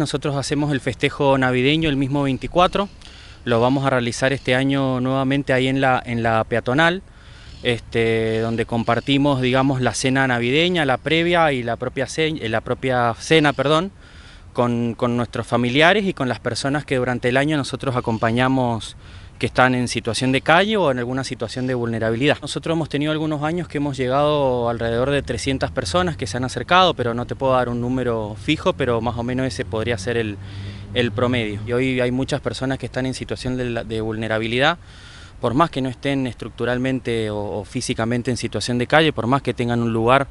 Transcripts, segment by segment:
Nosotros hacemos el festejo navideño el mismo 24, lo vamos a realizar este año nuevamente ahí en la, en la peatonal, este, donde compartimos digamos, la cena navideña, la previa y la propia, cena, eh, la propia cena perdón, con, con nuestros familiares y con las personas que durante el año nosotros acompañamos que están en situación de calle o en alguna situación de vulnerabilidad. Nosotros hemos tenido algunos años que hemos llegado alrededor de 300 personas que se han acercado, pero no te puedo dar un número fijo, pero más o menos ese podría ser el, promedio. Y hoy hay muchas personas que están en situación de, de vulnerabilidad por más que no estén estructuralmente o, físicamente en situación de calle, por más que tengan un lugar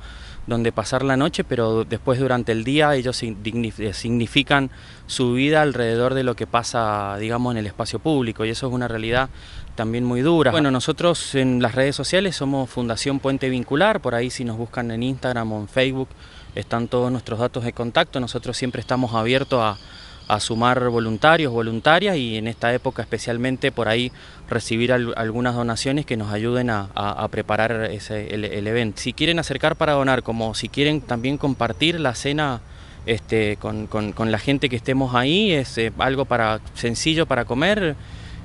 donde pasar la noche, pero después durante el día ellos eh, significan su vida alrededor de lo que pasa, digamos, en el espacio público y eso es una realidad también muy dura. Bueno, nosotros en las redes sociales somos Fundación Puente Vincular, por ahí si nos buscan en Instagram o en Facebook están todos nuestros datos de contacto, nosotros siempre estamos abiertos a a sumar voluntarios, voluntarias y en esta época especialmente por ahí recibir algunas donaciones que nos ayuden a, preparar ese, el, evento. Si quieren acercar para donar, como si quieren también compartir la cena este, con, con, la gente que estemos ahí, es eh, algo para, sencillo para comer,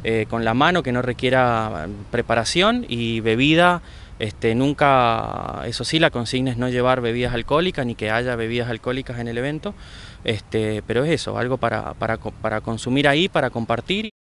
eh, con la mano que no requiera mm, preparación y bebida este, nunca, eso sí, la consigna es no llevar bebidas alcohólicas ni que haya bebidas alcohólicas en el evento, este, pero es eso, algo para, para consumir ahí, para compartir.